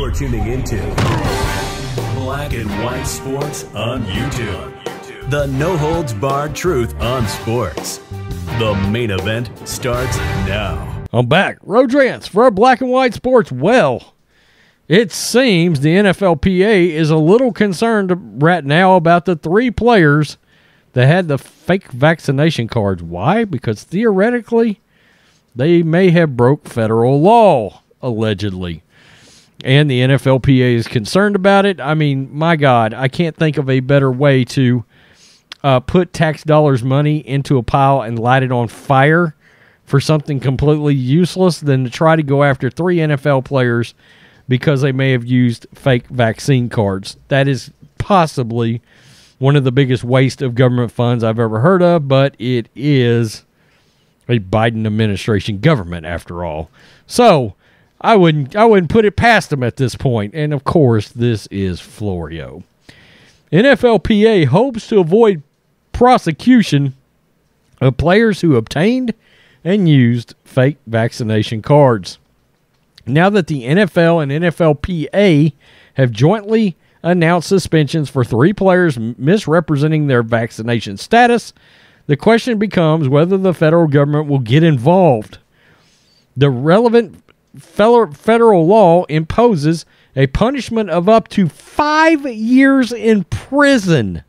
You're tuning into Black and White Sports on YouTube. The no holds barred truth on sports. The main event starts now. I'm back. Rodrance for our Black and White Sports. Well, it seems the NFLPA is a little concerned right now about the three players that had the fake vaccination cards. Why? Because theoretically, they may have broke federal law, allegedly and the NFLPA is concerned about it. I mean, my God, I can't think of a better way to uh, put tax dollars' money into a pile and light it on fire for something completely useless than to try to go after three NFL players because they may have used fake vaccine cards. That is possibly one of the biggest waste of government funds I've ever heard of, but it is a Biden administration government after all. So, I wouldn't I wouldn't put it past them at this point. And of course, this is Florio. NFLPA hopes to avoid prosecution of players who obtained and used fake vaccination cards. Now that the NFL and NFLPA have jointly announced suspensions for three players misrepresenting their vaccination status, the question becomes whether the federal government will get involved. The relevant federal law imposes a punishment of up to five years in prison.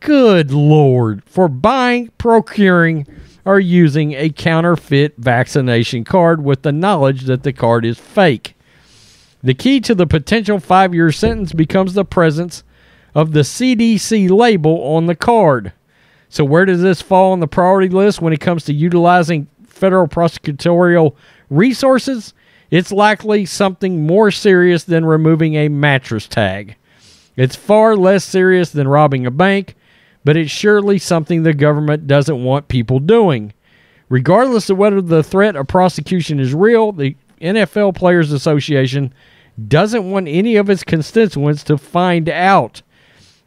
Good Lord, for buying, procuring, or using a counterfeit vaccination card with the knowledge that the card is fake. The key to the potential five year sentence becomes the presence of the CDC label on the card. So, where does this fall on the priority list when it comes to utilizing federal prosecutorial resources, it's likely something more serious than removing a mattress tag. It's far less serious than robbing a bank, but it's surely something the government doesn't want people doing. Regardless of whether the threat of prosecution is real, the NFL Players Association doesn't want any of its constituents to find out.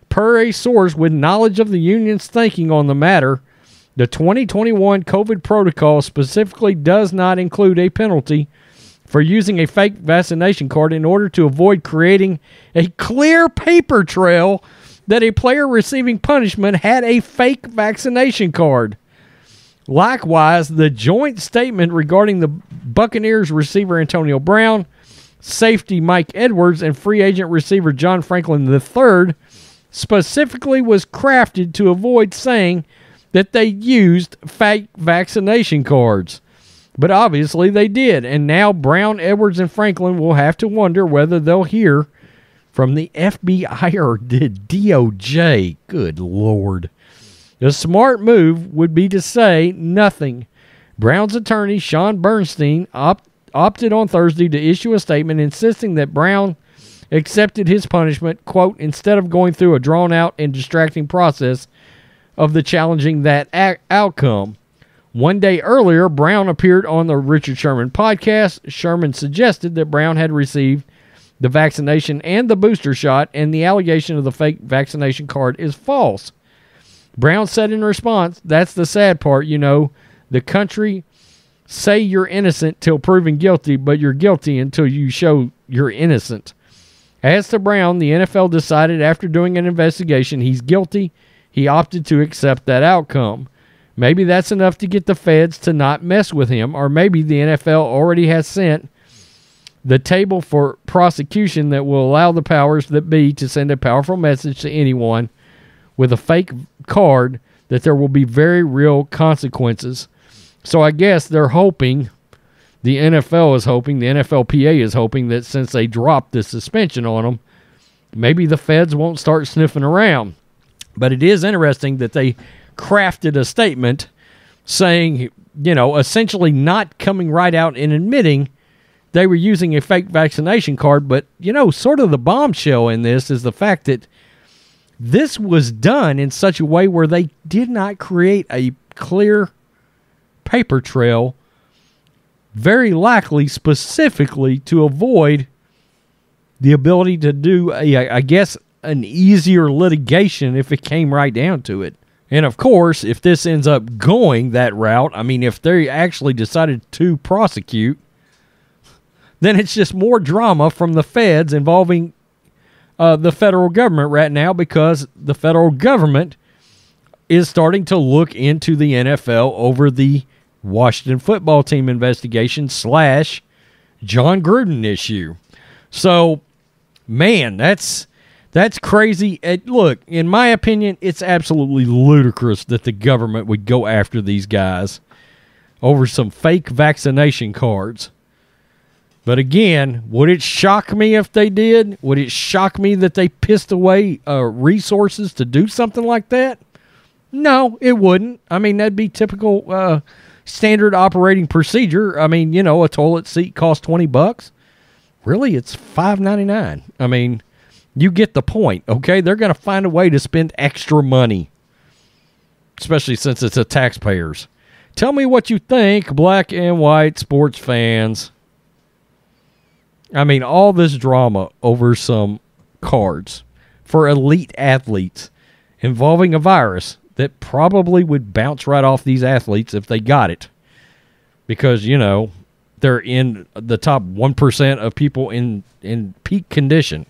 Per a source with knowledge of the union's thinking on the matter, the 2021 COVID protocol specifically does not include a penalty for using a fake vaccination card in order to avoid creating a clear paper trail that a player receiving punishment had a fake vaccination card. Likewise, the joint statement regarding the Buccaneers receiver Antonio Brown, safety Mike Edwards, and free agent receiver John Franklin III specifically was crafted to avoid saying that they used fake vaccination cards. But obviously they did, and now Brown, Edwards, and Franklin will have to wonder whether they'll hear from the FBI or the DOJ. Good Lord. The smart move would be to say nothing. Brown's attorney, Sean Bernstein, opted on Thursday to issue a statement insisting that Brown accepted his punishment, quote, instead of going through a drawn out and distracting process of the challenging that ac- outcome. One day earlier, Brown appeared on the Richard Sherman podcast. Sherman suggested that Brown had received the vaccination and the booster shot, and the allegation of the fake vaccination card is false. Brown said in response, That's the sad part, you know. The country say you're innocent till proven guilty, but you're guilty until you show you're innocent. As to Brown, the NFL decided after doing an investigation he's guilty he opted to accept that outcome. Maybe that's enough to get the feds to not mess with him, or maybe the NFL already has sent the table for prosecution that will allow the powers that be to send a powerful message to anyone with a fake card that there will be very real consequences. So I guess they're hoping, the NFL is hoping, the NFLPA is hoping that since they dropped the suspension on them, maybe the feds won't start sniffing around. But it is interesting that they crafted a statement saying, you know, essentially not coming right out and admitting they were using a fake vaccination card. But, you know, sort of the bombshell in this is the fact that this was done in such a way where they did not create a clear paper trail, very likely specifically to avoid the ability to do, a, I guess, an easier litigation if it came right down to it. And of course, if this ends up going that route, I mean, if they actually decided to prosecute, then it's just more drama from the feds involving uh, the federal government right now because the federal government is starting to look into the NFL over the Washington football team investigation slash John Gruden issue. So, man, that's that's crazy. It, look, in my opinion, it's absolutely ludicrous that the government would go after these guys over some fake vaccination cards. But again, would it shock me if they did? Would it shock me that they pissed away uh, resources to do something like that? No, it wouldn't. I mean, that'd be typical uh, standard operating procedure. I mean, you know, a toilet seat costs 20 bucks. Really, it's 5.99. I mean, you get the point, okay? They're going to find a way to spend extra money, especially since it's a taxpayers. Tell me what you think, black and white sports fans. I mean, all this drama over some cards for elite athletes involving a virus that probably would bounce right off these athletes if they got it. Because, you know, they're in the top 1% of people in, in peak condition.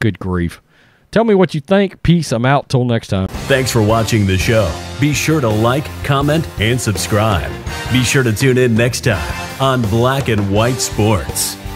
Good grief. Tell me what you think. Peace. I'm out. Till next time. Thanks for watching the show. Be sure to like, comment, and subscribe. Be sure to tune in next time on Black and White Sports.